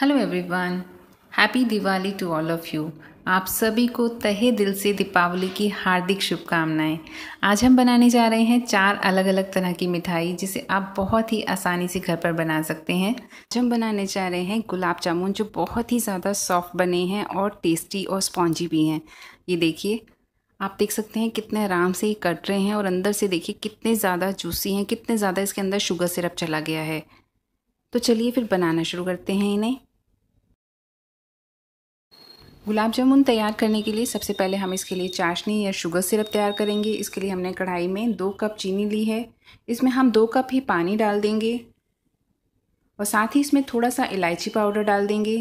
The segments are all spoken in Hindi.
hello everyone happy Diwali to all of you आप सभी को तहे दिल से दीपावली की हार्दिक शुभकामनाएं आज हम बनाने जा रहे हैं चार अलग अलग तरह की मिठाई जिसे आप बहुत ही आसानी से घर पर बना सकते हैं आज हम बनाने जा रहे हैं गुलाब जामुन जो बहुत ही ज़्यादा सॉफ्ट बने हैं और टेस्टी और स्पॉन्जी भी हैं ये देखिए आप देख सकते हैं कितने आराम से ये कट रहे हैं और अंदर से देखिए कितने ज़्यादा जूसी हैं कितने ज़्यादा इसके अंदर शुगर सिरप चला गया है तो चलिए फिर बनाना शुरू करते हैं इन्हें गुलाब जामुन तैयार करने के लिए सबसे पहले हम इसके लिए चाशनी या शुगर सिरप तैयार करेंगे इसके लिए हमने कढ़ाई में दो कप चीनी ली है इसमें हम दो कप ही पानी डाल देंगे और साथ ही इसमें थोड़ा सा इलायची पाउडर डाल देंगे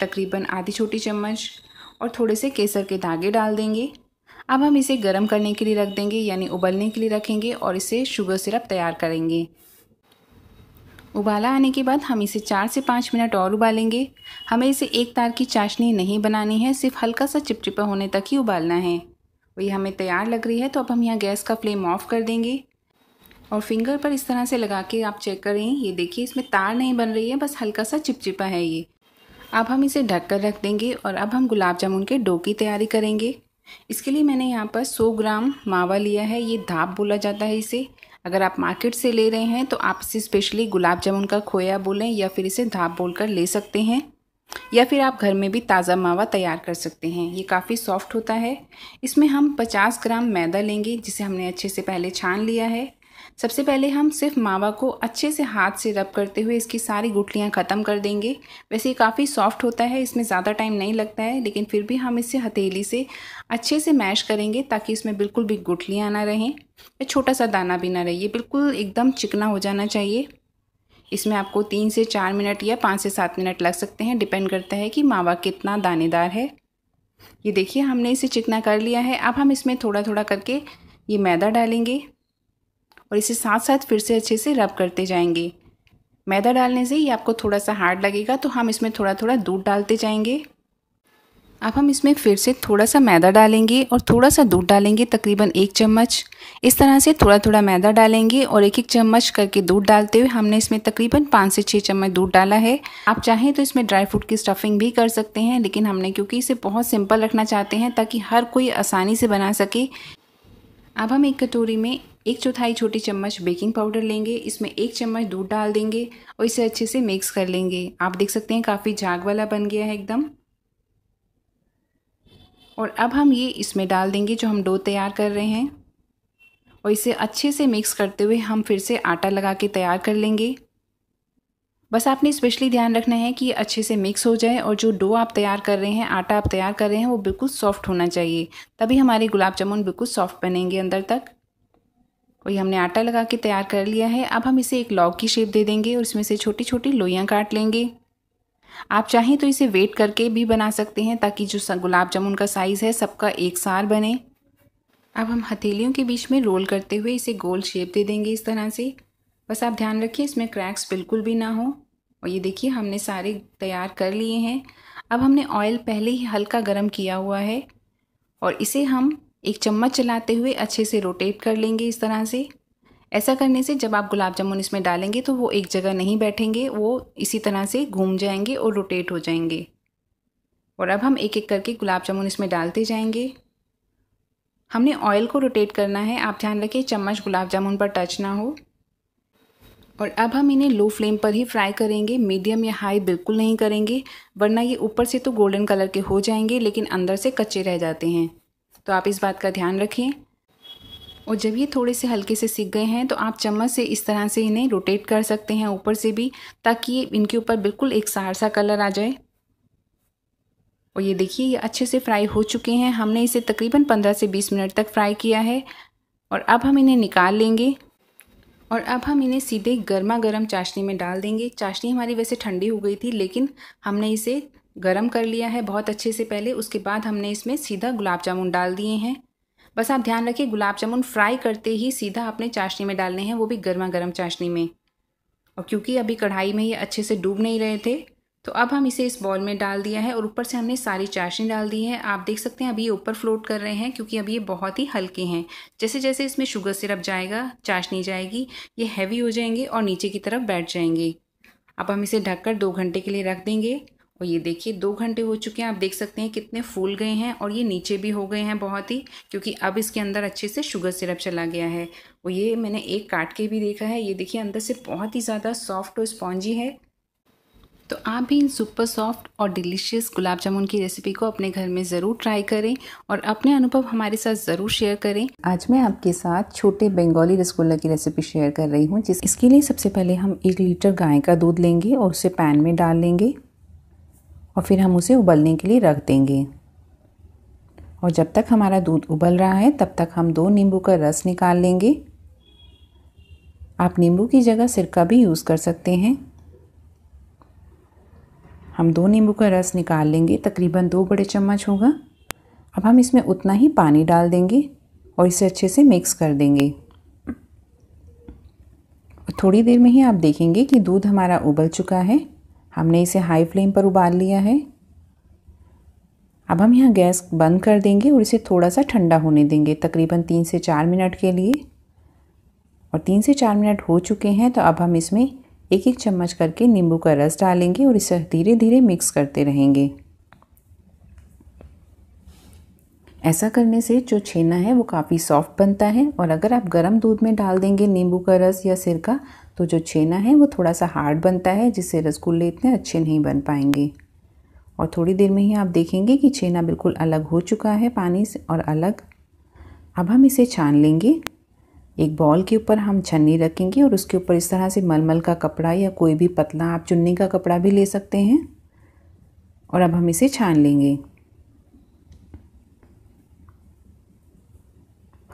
तकरीबन आधी छोटी चम्मच और थोड़े से केसर के धागे डाल देंगे अब हम इसे गर्म करने के लिए रख देंगे यानी उबलने के लिए रखेंगे और इसे शुगर सिरप तैयार करेंगे उबाला आने के बाद हम इसे चार से पाँच मिनट और उबालेंगे हमें इसे एक तार की चाशनी नहीं बनानी है सिर्फ हल्का सा चिपचिपा होने तक ही उबालना है वही हमें तैयार लग रही है तो अब हम यहाँ गैस का फ्लेम ऑफ कर देंगे और फिंगर पर इस तरह से लगा के आप चेक करें ये देखिए इसमें तार नहीं बन रही है बस हल्का सा चिपचिपा है ये अब हम इसे ढक कर रख देंगे और अब हम गुलाब जामुन के डो की तैयारी करेंगे इसके लिए मैंने यहाँ पर 100 ग्राम मावा लिया है ये धाप बोला जाता है इसे अगर आप मार्केट से ले रहे हैं तो आप इसे स्पेशली गुलाब जामुन का खोया बोलें या फिर इसे धाप बोल कर ले सकते हैं या फिर आप घर में भी ताज़ा मावा तैयार कर सकते हैं ये काफ़ी सॉफ्ट होता है इसमें हम 50 ग्राम मैदा लेंगे जिसे हमने अच्छे से पहले छान लिया है सबसे पहले हम सिर्फ मावा को अच्छे से हाथ से रब करते हुए इसकी सारी गुटलियाँ ख़त्म कर देंगे वैसे ये काफ़ी सॉफ्ट होता है इसमें ज़्यादा टाइम नहीं लगता है लेकिन फिर भी हम इसे हथेली से अच्छे से मैश करेंगे ताकि इसमें बिल्कुल भी गुटलियाँ ना रहें या छोटा सा दाना भी ना रहे ये बिल्कुल एकदम चिकना हो जाना चाहिए इसमें आपको तीन से चार मिनट या पाँच से सात मिनट लग सकते हैं डिपेंड करता है कि मावा कितना दानेदार है ये देखिए हमने इसे चिकना कर लिया है अब हम इसमें थोड़ा थोड़ा करके ये मैदा डालेंगे और इसे साथ साथ फिर से अच्छे से रब करते जाएंगे मैदा डालने से ये आपको थोड़ा सा हार्ड लगेगा तो हम इसमें थोड़ा थोड़ा दूध डालते जाएंगे अब हम इसमें फिर से थोड़ा सा मैदा डालेंगे और थोड़ा सा दूध डालेंगे तकरीबन एक चम्मच इस तरह से थोड़ा थोड़ा मैदा डालेंगे और एक एक चम्मच करके दूध डालते हुए हमने इसमें तकरीबन पाँच से छः चम्मच दूध डाला है आप चाहें तो इसमें ड्राई फ्रूट की स्टफिंग भी कर सकते हैं लेकिन हमने क्योंकि इसे बहुत सिंपल रखना चाहते हैं ताकि हर कोई आसानी से बना सके अब हम एक कटोरी में एक चौथाई छोटी चम्मच बेकिंग पाउडर लेंगे इसमें एक चम्मच दूध डाल देंगे और इसे अच्छे से मिक्स कर लेंगे आप देख सकते हैं काफ़ी झाग वाला बन गया है एकदम और अब हम ये इसमें डाल देंगे जो हम डो तैयार कर रहे हैं और इसे अच्छे से मिक्स करते हुए हम फिर से आटा लगा के तैयार कर लेंगे बस आपने स्पेशली ध्यान रखना है कि ये अच्छे से मिक्स हो जाए और जो डो आप तैयार कर रहे हैं आटा आप तैयार कर रहे हैं वो बिल्कुल सॉफ्ट होना चाहिए तभी हमारे गुलाब जामुन बिल्कुल सॉफ्ट बनेंगे अंदर तक और ये हमने आटा लगा के तैयार कर लिया है अब हम इसे एक लॉग की शेप दे देंगे और इसमें से छोटी छोटी लोइयाँ काट लेंगे आप चाहें तो इसे वेट करके भी बना सकते हैं ताकि जो गुलाब जामुन का साइज़ है सबका एक सार बने अब हम हथेलियों के बीच में रोल करते हुए इसे गोल शेप दे देंगे इस तरह से बस आप ध्यान रखिए इसमें क्रैक्स बिल्कुल भी ना हो और ये देखिए हमने सारे तैयार कर लिए हैं अब हमने ऑयल पहले ही हल्का गर्म किया हुआ है और इसे हम एक चम्मच चलाते हुए अच्छे से रोटेट कर लेंगे इस तरह से ऐसा करने से जब आप गुलाब जामुन इसमें डालेंगे तो वो एक जगह नहीं बैठेंगे वो इसी तरह से घूम जाएंगे और रोटेट हो जाएंगे और अब हम एक एक करके गुलाब जामुन इसमें डालते जाएंगे हमने ऑयल को रोटेट करना है आप ध्यान रखें चम्मच गुलाब जामुन पर टच ना हो और अब हम इन्हें लो फ्लेम पर ही फ्राई करेंगे मीडियम या हाई बिल्कुल नहीं करेंगे वरना ये ऊपर से तो गोल्डन कलर के हो जाएंगे लेकिन अंदर से कच्चे रह जाते हैं तो आप इस बात का ध्यान रखें और जब ये थोड़े से हल्के से सीख गए हैं तो आप चम्मच से इस तरह से इन्हें रोटेट कर सकते हैं ऊपर से भी ताकि ये इनके ऊपर बिल्कुल एक सारसा कलर आ जाए और ये देखिए ये अच्छे से फ्राई हो चुके हैं हमने इसे तकरीबन 15 से 20 मिनट तक फ्राई किया है और अब हम इन्हें निकाल लेंगे और अब हम इन्हें सीधे गर्मा गर्म चाशनी में डाल देंगे चाशनी हमारी वैसे ठंडी हो गई थी लेकिन हमने इसे गरम कर लिया है बहुत अच्छे से पहले उसके बाद हमने इसमें सीधा गुलाब जामुन डाल दिए हैं बस आप ध्यान रखिए गुलाब जामुन फ्राई करते ही सीधा आपने चाशनी में डालने हैं वो भी गर्मा गर्म चाशनी में और क्योंकि अभी कढ़ाई में ये अच्छे से डूब नहीं रहे थे तो अब हम इसे इस बॉल में डाल दिया है और ऊपर से हमने सारी चाशनी डाल दी है आप देख सकते हैं अभी ये ऊपर फ्लोट कर रहे हैं क्योंकि अभी ये बहुत ही हल्के हैं जैसे जैसे इसमें शुगर सिरप जाएगा चाशनी जाएगी ये हैवी हो जाएंगे और नीचे की तरफ बैठ जाएंगे अब हम इसे ढककर दो घंटे के लिए रख देंगे और ये देखिए दो घंटे हो चुके हैं आप देख सकते हैं कितने फूल गए हैं और ये नीचे भी हो गए हैं बहुत ही क्योंकि अब इसके अंदर अच्छे से शुगर सिरप चला गया है और ये मैंने एक काट के भी देखा है ये देखिए अंदर से बहुत ही ज़्यादा सॉफ्ट और स्पॉन्जी है तो आप भी इन सुपर सॉफ्ट और डिलीशियस गुलाब जामुन की रेसिपी को अपने घर में ज़रूर ट्राई करें और अपने अनुभव हमारे साथ ज़रूर शेयर करें आज मैं आपके साथ छोटे बंगाली रसगुल्ला की रेसिपी शेयर कर रही हूँ जिस इसके लिए सबसे पहले हम एक लीटर गाय का दूध लेंगे और उसे पैन में डाल लेंगे और फिर हम उसे उबलने के लिए रख देंगे और जब तक हमारा दूध उबल रहा है तब तक हम दो नींबू का रस निकाल लेंगे आप नींबू की जगह सिरका भी यूज़ कर सकते हैं हम दो नींबू का रस निकाल लेंगे तकरीबन दो बड़े चम्मच होगा अब हम इसमें उतना ही पानी डाल देंगे और इसे अच्छे से मिक्स कर देंगे थोड़ी देर में ही आप देखेंगे कि दूध हमारा उबल चुका है हमने इसे हाई फ्लेम पर उबाल लिया है अब हम यहाँ गैस बंद कर देंगे और इसे थोड़ा सा ठंडा होने देंगे तकरीबन तीन से चार मिनट के लिए और तीन से चार मिनट हो चुके हैं तो अब हम इसमें एक एक चम्मच करके नींबू का रस डालेंगे और इसे धीरे धीरे मिक्स करते रहेंगे ऐसा करने से जो छेना है वो काफ़ी सॉफ्ट बनता है और अगर आप गर्म दूध में डाल देंगे नींबू का रस या सिरका तो जो छेना है वो थोड़ा सा हार्ड बनता है जिससे रसगुल्ले इतने अच्छे नहीं बन पाएंगे और थोड़ी देर में ही आप देखेंगे कि छेना बिल्कुल अलग हो चुका है पानी से और अलग अब हम इसे छान लेंगे एक बॉल के ऊपर हम छन्नी रखेंगे और उसके ऊपर इस तरह से मलमल का कपड़ा या कोई भी पतला आप चुन्नी का कपड़ा भी ले सकते हैं और अब हम इसे छान लेंगे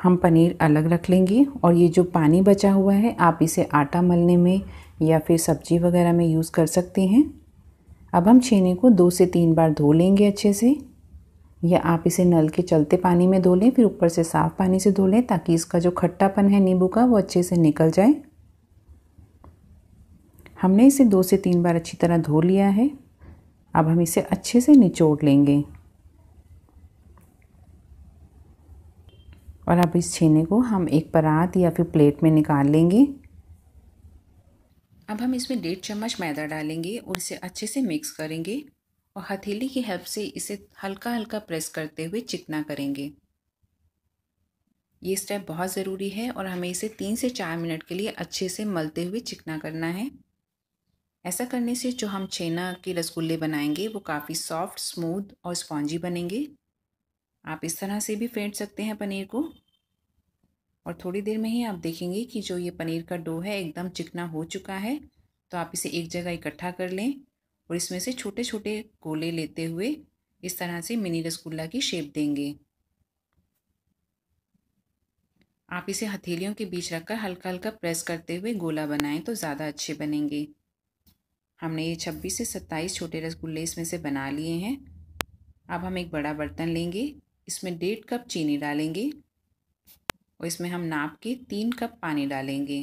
हम पनीर अलग रख लेंगे और ये जो पानी बचा हुआ है आप इसे आटा मलने में या फिर सब्जी वगैरह में यूज़ कर सकते हैं अब हम छेने को दो से तीन बार धो लेंगे अच्छे से या आप इसे नल के चलते पानी में धो लें फिर ऊपर से साफ़ पानी से धो लें ताकि इसका जो खट्टापन है नींबू का वो अच्छे से निकल जाए हमने इसे दो से तीन बार अच्छी तरह धो लिया है अब हम इसे अच्छे से निचोड़ लेंगे और अब इस छेने को हम एक परात या फिर प्लेट में निकाल लेंगे अब हम इसमें डेढ़ चम्मच मैदा डालेंगे और इसे अच्छे से मिक्स करेंगे और हथेली की हेल्प से इसे हल्का हल्का प्रेस करते हुए चिकना करेंगे ये स्टेप बहुत ज़रूरी है और हमें इसे तीन से चार मिनट के लिए अच्छे से मलते हुए चिकना करना है ऐसा करने से जो हम छेना के रसगुल्ले बनाएंगे वो काफ़ी सॉफ्ट स्मूथ और स्पॉन्जी बनेंगे आप इस तरह से भी फेंट सकते हैं पनीर को और थोड़ी देर में ही आप देखेंगे कि जो ये पनीर का डो है एकदम चिकना हो चुका है तो आप इसे एक जगह इकट्ठा कर लें और इसमें से छोटे छोटे गोले लेते हुए इस तरह से मिनी रसगुल्ला की शेप देंगे आप इसे हथेलियों के बीच रखकर हल्का हल्का प्रेस करते हुए गोला बनाएं तो ज़्यादा अच्छे बनेंगे हमने ये छब्बीस से सत्ताईस छोटे रसगुल्ले इसमें से बना लिए हैं अब हम एक बड़ा बर्तन लेंगे इसमें डेढ़ कप चीनी डालेंगे और इसमें हम नाप के तीन कप पानी डालेंगे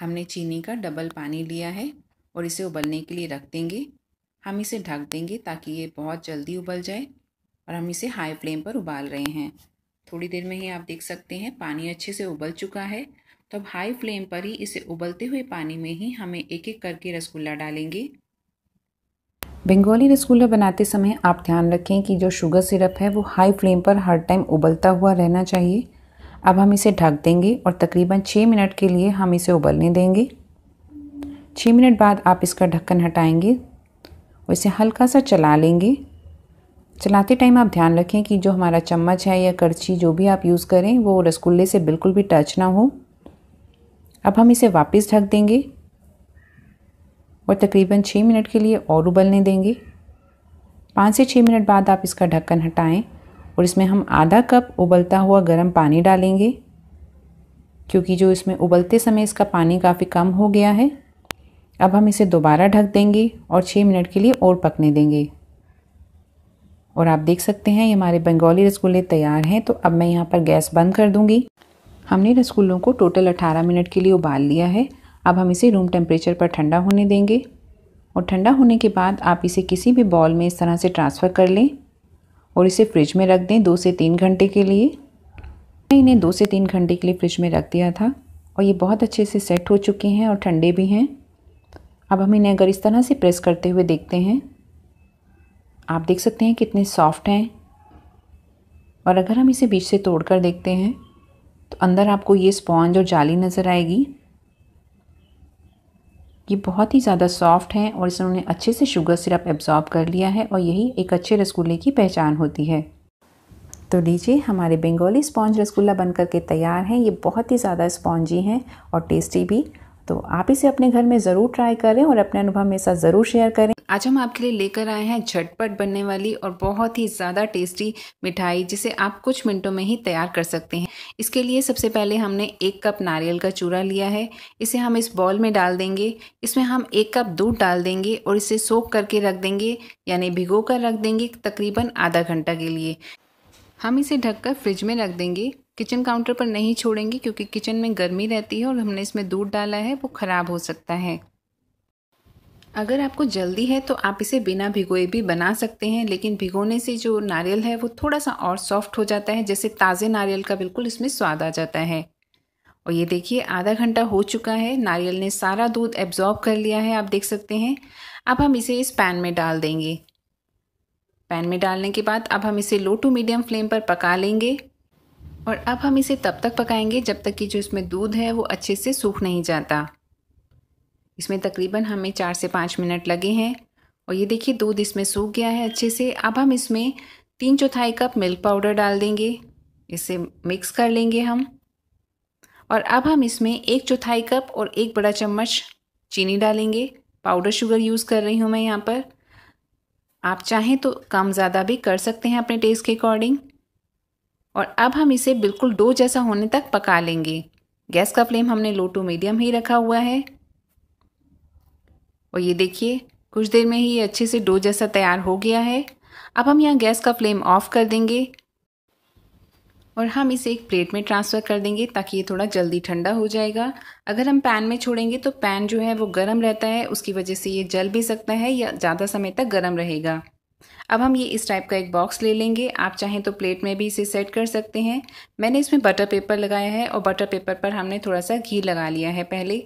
हमने चीनी का डबल पानी लिया है और इसे उबलने के लिए रख देंगे हम इसे ढक देंगे ताकि ये बहुत जल्दी उबल जाए और हम इसे हाई फ्लेम पर उबाल रहे हैं थोड़ी देर में ही आप देख सकते हैं पानी अच्छे से उबल चुका है तो अब हाई फ्लेम पर ही इसे उबलते हुए पानी में ही हमें एक एक करके रसगुल्ला डालेंगे बंगाली रसगुल्ला बनाते समय आप ध्यान रखें कि जो शुगर सिरप है वो हाई फ्लेम पर हर टाइम उबलता हुआ रहना चाहिए अब हम इसे ढक देंगे और तकरीबन छः मिनट के लिए हम इसे उबलने देंगे छः मिनट बाद आप इसका ढक्कन हटाएंगे और इसे हल्का सा चला लेंगे चलाते टाइम आप ध्यान रखें कि जो हमारा चम्मच है या करछी जो भी आप यूज़ करें वो रसगुल्ले से बिल्कुल भी टच ना हो अब हम इसे वापस ढक देंगे और तकरीबन छः मिनट के लिए और उबलने देंगे पाँच से छः मिनट बाद आप इसका ढक्कन हटाएं और इसमें हम आधा कप उबलता हुआ गर्म पानी डालेंगे क्योंकि जो इसमें उबलते समय इसका पानी काफ़ी कम हो गया है अब हम इसे दोबारा ढक देंगे और छः मिनट के लिए और पकने देंगे और आप देख सकते हैं ये हमारे बंगाली रसगुल्ले तैयार हैं तो अब मैं यहाँ पर गैस बंद कर दूँगी हमने रसगुल्लों को टोटल अठारह मिनट के लिए उबाल लिया है अब हम इसे रूम टेम्परेचर पर ठंडा होने देंगे और ठंडा होने के बाद आप इसे किसी भी बॉल में इस तरह से ट्रांसफ़र कर लें और इसे फ्रिज में रख दें दो से तीन घंटे के लिए मैंने इन्हें दो से तीन घंटे के लिए फ्रिज में रख दिया था और ये बहुत अच्छे से सेट हो चुके हैं और ठंडे भी हैं अब हम इन्हें अगर इस तरह से प्रेस करते हुए देखते हैं आप देख सकते हैं कितने सॉफ्ट हैं और अगर हम इसे बीच से तोड़कर देखते हैं तो अंदर आपको ये स्पॉन्ज और जाली नज़र आएगी ये बहुत ही ज़्यादा सॉफ्ट हैं और इसे उन्होंने अच्छे से शुगर सिरप एब्जॉर्ब कर लिया है और यही एक अच्छे रसगुल्ले की पहचान होती है तो लीजिए हमारे बंगाली स्पॉन्ज रसगुल्ला बन करके तैयार हैं ये बहुत ही ज़्यादा स्पॉन्जी हैं और टेस्टी भी तो आप इसे अपने घर में ज़रूर ट्राई करें और अपने अनुभव मेरे साथ ज़रूर शेयर करें आज हम आपके लिए लेकर आए हैं झटपट बनने वाली और बहुत ही ज़्यादा टेस्टी मिठाई जिसे आप कुछ मिनटों में ही तैयार कर सकते हैं इसके लिए सबसे पहले हमने एक कप नारियल का चूरा लिया है इसे हम इस बॉल में डाल देंगे इसमें हम एक कप दूध डाल देंगे और इसे सोख करके रख देंगे यानी भिगो कर रख देंगे तकरीबन आधा घंटा के लिए हम इसे ढककर फ्रिज में रख देंगे किचन काउंटर पर नहीं छोड़ेंगे क्योंकि किचन में गर्मी रहती है और हमने इसमें दूध डाला है वो ख़राब हो सकता है अगर आपको जल्दी है तो आप इसे बिना भिगोए भी बना सकते हैं लेकिन भिगोने से जो नारियल है वो थोड़ा सा और सॉफ्ट हो जाता है जैसे ताज़े नारियल का बिल्कुल इसमें स्वाद आ जाता है और ये देखिए आधा घंटा हो चुका है नारियल ने सारा दूध एब्जॉर्ब कर लिया है आप देख सकते हैं अब हम इसे इस पैन में डाल देंगे पैन में डालने के बाद अब हम इसे लो टू मीडियम फ्लेम पर पका लेंगे और अब हम इसे तब तक पकाएंगे जब तक कि जो इसमें दूध है वो अच्छे से सूख नहीं जाता इसमें तकरीबन हमें चार से पाँच मिनट लगे हैं और ये देखिए दूध इसमें सूख गया है अच्छे से अब हम इसमें तीन चौथाई कप मिल्क पाउडर डाल देंगे इसे मिक्स कर लेंगे हम और अब हम इसमें एक चौथाई कप और एक बड़ा चम्मच चीनी डालेंगे पाउडर शुगर यूज़ कर रही हूँ मैं यहाँ पर आप चाहें तो कम ज़्यादा भी कर सकते हैं अपने टेस्ट के अकॉर्डिंग और अब हम इसे बिल्कुल डो जैसा होने तक पका लेंगे गैस का फ्लेम हमने लो टू मीडियम ही रखा हुआ है और ये देखिए कुछ देर में ही ये अच्छे से डो जैसा तैयार हो गया है अब हम यहाँ गैस का फ्लेम ऑफ कर देंगे और हम इसे एक प्लेट में ट्रांसफ़र कर देंगे ताकि ये थोड़ा जल्दी ठंडा हो जाएगा अगर हम पैन में छोड़ेंगे तो पैन जो है वो गर्म रहता है उसकी वजह से ये जल भी सकता है या ज़्यादा समय तक गर्म रहेगा अब हम ये इस टाइप का एक बॉक्स ले लेंगे आप चाहें तो प्लेट में भी इसे सेट कर सकते हैं मैंने इसमें बटर पेपर लगाया है और बटर पेपर पर हमने थोड़ा सा घी लगा लिया है पहले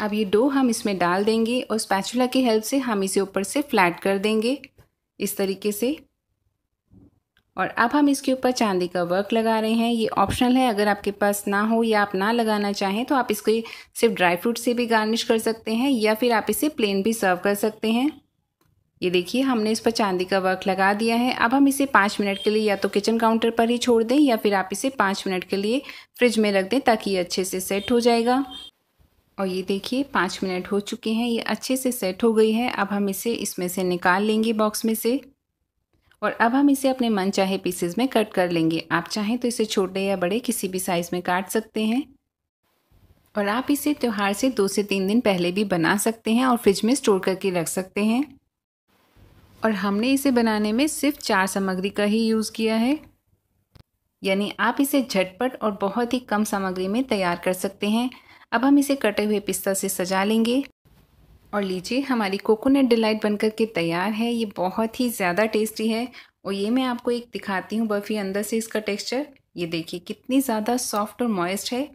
अब ये डो हम इसमें डाल देंगे और स्पैचुला की हेल्प से हम इसे ऊपर से फ्लैट कर देंगे इस तरीके से और अब हम इसके ऊपर चांदी का वर्क लगा रहे हैं ये ऑप्शनल है अगर आपके पास ना हो या आप ना लगाना चाहें तो आप इसको सिर्फ ड्राई फ्रूट से भी गार्निश कर सकते हैं या फिर आप इसे प्लेन भी सर्व कर सकते हैं ये देखिए हमने इस पर चांदी का वर्क लगा दिया है अब हम इसे पाँच मिनट के लिए या तो किचन काउंटर पर ही छोड़ दें या फिर आप इसे पाँच मिनट के लिए फ्रिज में रख दें ताकि ये अच्छे से सेट हो जाएगा और ये देखिए पाँच मिनट हो चुके हैं ये अच्छे से सेट हो गई है अब हम इसे इसमें से निकाल लेंगे बॉक्स में से और अब हम इसे अपने मन चाहे पीसेज में कट कर लेंगे आप चाहें तो इसे छोटे या बड़े किसी भी साइज़ में काट सकते हैं और आप इसे त्यौहार से दो से तीन दिन पहले भी बना सकते हैं और फ्रिज में स्टोर करके रख सकते हैं और हमने इसे बनाने में सिर्फ चार सामग्री का ही यूज़ किया है यानी आप इसे झटपट और बहुत ही कम सामग्री में तैयार कर सकते हैं अब हम इसे कटे हुए पिस्ता से सजा लेंगे और लीजिए हमारी कोकोनट डिलाइट बनकर के तैयार है ये बहुत ही ज़्यादा टेस्टी है और ये मैं आपको एक दिखाती हूँ बर्फ़ी अंदर से इसका टेक्सचर ये देखिए कितनी ज़्यादा सॉफ्ट और मॉइस्ट है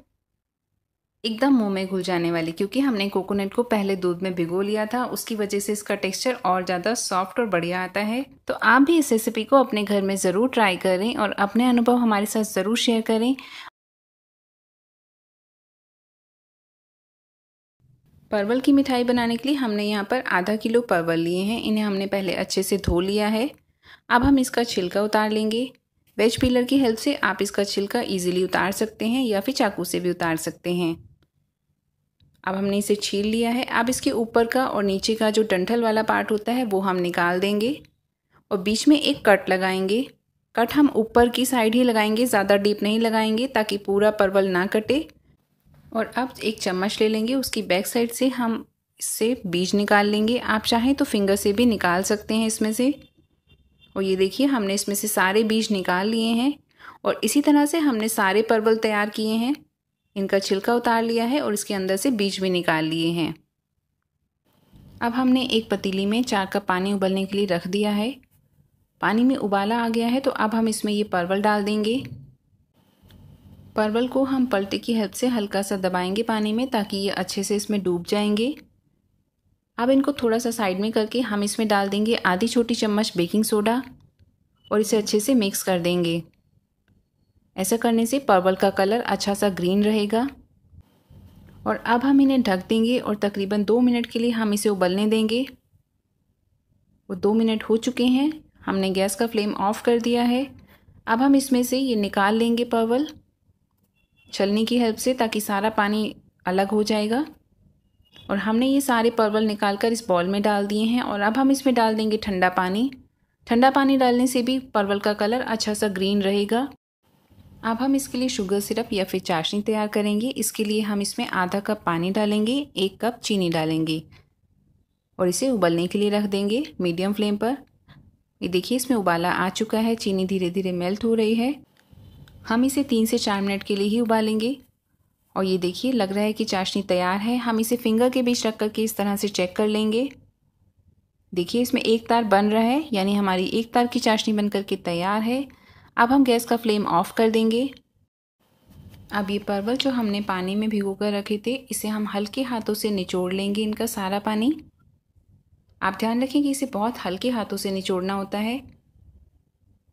एकदम मुंह में घुल जाने वाली क्योंकि हमने कोकोनट को पहले दूध में भिगो लिया था उसकी वजह से इसका टेक्सचर और ज़्यादा सॉफ्ट और बढ़िया आता है तो आप भी इस रेसिपी को अपने घर में ज़रूर ट्राई करें और अपने अनुभव हमारे साथ ज़रूर शेयर करें परवल की मिठाई बनाने के लिए हमने यहाँ पर आधा किलो परवल लिए हैं इन्हें हमने पहले अच्छे से धो लिया है अब हम इसका छिलका उतार लेंगे वेज पीलर की हेल्प से आप इसका छिलका इजीली उतार सकते हैं या फिर चाकू से भी उतार सकते हैं अब हमने इसे छील लिया है अब इसके ऊपर का और नीचे का जो डंठल वाला पार्ट होता है वो हम निकाल देंगे और बीच में एक कट लगाएंगे कट हम ऊपर की साइड ही लगाएंगे ज़्यादा डीप नहीं लगाएंगे ताकि पूरा परवल ना कटे और अब एक चम्मच ले लेंगे उसकी बैक साइड से हम इससे बीज निकाल लेंगे आप चाहें तो फिंगर से भी निकाल सकते हैं इसमें से और ये देखिए हमने इसमें से सारे बीज निकाल लिए हैं और इसी तरह से हमने सारे परवल तैयार किए हैं इनका छिलका उतार लिया है और इसके अंदर से बीज भी निकाल लिए हैं अब हमने एक पतीली में चार कप पानी उबलने के लिए रख दिया है पानी में उबाला आ गया है तो अब हम इसमें ये परवल डाल देंगे परवल को हम पलटे की हेल्प से हल्का सा दबाएंगे पानी में ताकि ये अच्छे से इसमें डूब जाएंगे अब इनको थोड़ा सा साइड में करके हम इसमें डाल देंगे आधी छोटी चम्मच बेकिंग सोडा और इसे अच्छे से मिक्स कर देंगे ऐसा करने से परवल का कलर अच्छा सा ग्रीन रहेगा और अब हम इन्हें ढक देंगे और तकरीबन दो मिनट के लिए हम इसे उबलने देंगे वो दो मिनट हो चुके हैं हमने गैस का फ्लेम ऑफ़ कर दिया है अब हम इसमें से ये निकाल लेंगे परवल छलनी की हेल्प से ताकि सारा पानी अलग हो जाएगा और हमने ये सारे परवल निकाल कर इस बॉल में डाल दिए हैं और अब हम इसमें डाल देंगे ठंडा पानी ठंडा पानी डालने से भी परवल का कलर अच्छा सा ग्रीन रहेगा अब हम इसके लिए शुगर सिरप या फिर चाशनी तैयार करेंगे इसके लिए हम इसमें आधा कप पानी डालेंगे एक कप चीनी डालेंगे और इसे उबलने के लिए रख देंगे मीडियम फ्लेम पर ये देखिए इसमें उबाला आ चुका है चीनी धीरे धीरे मेल्ट हो रही है हम इसे तीन से चार मिनट के लिए ही उबालेंगे और ये देखिए लग रहा है कि चाशनी तैयार है हम इसे फिंगर के बीच रख करके इस तरह से चेक कर लेंगे देखिए इसमें एक तार बन रहा है यानी हमारी एक तार की चाशनी बन करके तैयार है अब हम गैस का फ्लेम ऑफ़ कर देंगे अब ये परवल जो हमने पानी में भिगो कर रखे थे इसे हम हल्के हाथों से निचोड़ लेंगे इनका सारा पानी आप ध्यान रखें कि इसे बहुत हल्के हाथों से निचोड़ना होता है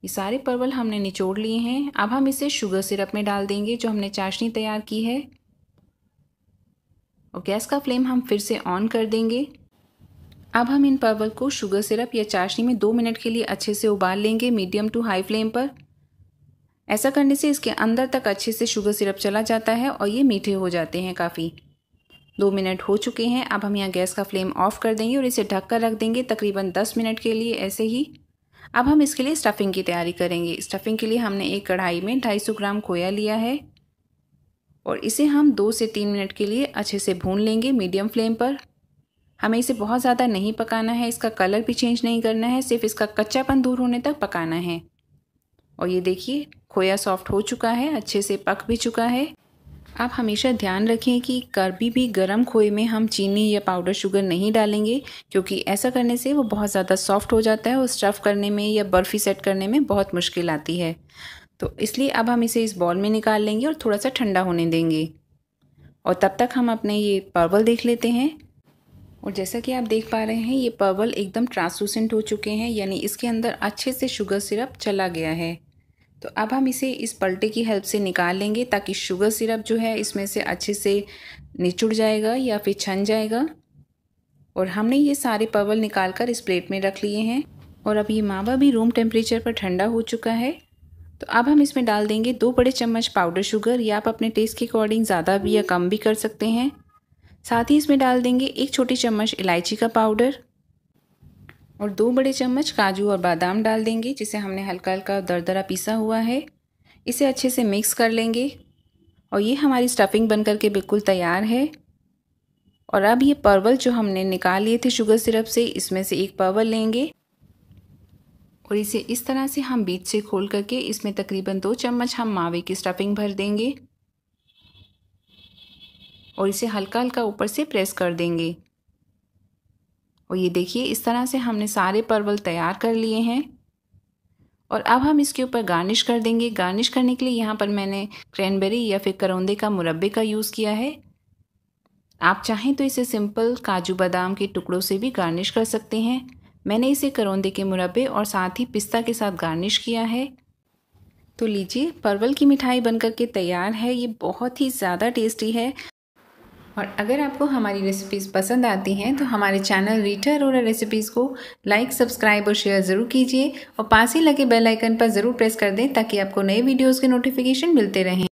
ये सारे परवल हमने निचोड़ लिए हैं अब हम इसे शुगर सिरप में डाल देंगे जो हमने चाशनी तैयार की है और गैस का फ्लेम हम फिर से ऑन कर देंगे अब हम इन परवल को शुगर सिरप या चाशनी में दो मिनट के लिए अच्छे से उबाल लेंगे मीडियम टू हाई फ्लेम पर ऐसा करने से इसके अंदर तक अच्छे से शुगर सिरप चला जाता है और ये मीठे हो जाते हैं काफ़ी दो मिनट हो चुके हैं अब हम यहाँ गैस का फ्लेम ऑफ कर देंगे और इसे ढक कर रख देंगे तकरीबन दस मिनट के लिए ऐसे ही अब हम इसके लिए स्टफ़िंग की तैयारी करेंगे स्टफ़िंग के लिए हमने एक कढ़ाई में 250 ग्राम खोया लिया है और इसे हम दो से तीन मिनट के लिए अच्छे से भून लेंगे मीडियम फ्लेम पर हमें इसे बहुत ज़्यादा नहीं पकाना है इसका कलर भी चेंज नहीं करना है सिर्फ इसका कच्चापन दूर होने तक पकाना है और ये देखिए खोया सॉफ्ट हो चुका है अच्छे से पक भी चुका है आप हमेशा ध्यान रखें कि कभी भी गर्म खोए में हम चीनी या पाउडर शुगर नहीं डालेंगे क्योंकि ऐसा करने से वो बहुत ज़्यादा सॉफ्ट हो जाता है और स्टफ़ करने में या बर्फ़ी सेट करने में बहुत मुश्किल आती है तो इसलिए अब हम इसे इस बॉल में निकाल लेंगे और थोड़ा सा ठंडा होने देंगे और तब तक हम अपने ये पर्वल देख लेते हैं और जैसा कि आप देख पा रहे हैं ये पर्वल एकदम ट्रांसलूसेंट हो चुके हैं यानी इसके अंदर अच्छे से शुगर सिरप चला गया है तो अब हम इसे इस पलटे की हेल्प से निकाल लेंगे ताकि शुगर सिरप जो है इसमें से अच्छे से निचुड़ जाएगा या फिर छन जाएगा और हमने ये सारे पवल निकाल कर इस प्लेट में रख लिए हैं और अब ये मावा भी रूम टेम्परेचर पर ठंडा हो चुका है तो अब हम इसमें डाल देंगे दो बड़े चम्मच पाउडर शुगर या आप अपने टेस्ट के अकॉर्डिंग ज़्यादा भी या कम भी कर सकते हैं साथ ही इसमें डाल देंगे एक छोटी चम्मच इलायची का पाउडर और दो बड़े चम्मच काजू और बादाम डाल देंगे जिसे हमने हल्का हल्का दरदरा पीसा हुआ है इसे अच्छे से मिक्स कर लेंगे और ये हमारी स्टफिंग बन के बिल्कुल तैयार है और अब ये परवल जो हमने निकाल लिए थे शुगर सिरप से इसमें से एक परवल लेंगे और इसे इस तरह से हम बीच से खोल करके इसमें तकरीबन दो चम्मच हम मावे की स्टफिंग भर देंगे और इसे हल्का हल्का ऊपर से प्रेस कर देंगे और ये देखिए इस तरह से हमने सारे परवल तैयार कर लिए हैं और अब हम इसके ऊपर गार्निश कर देंगे गार्निश करने के लिए यहाँ पर मैंने क्रैनबेरी या फिर करौंदे का मुरब्बे का यूज़ किया है आप चाहें तो इसे सिंपल काजू बादाम के टुकड़ों से भी गार्निश कर सकते हैं मैंने इसे करौंदे के मुरब्बे और साथ ही पिस्ता के साथ गार्निश किया है तो लीजिए परवल की मिठाई बनकर के तैयार है ये बहुत ही ज़्यादा टेस्टी है और अगर आपको हमारी रेसिपीज़ पसंद आती हैं तो हमारे चैनल रीटा अरोरा रेसिपीज़ को लाइक सब्सक्राइब और शेयर ज़रूर कीजिए और पास ही लगे बेल आइकन पर ज़रूर प्रेस कर दें ताकि आपको नए वीडियोज़ के नोटिफिकेशन मिलते रहें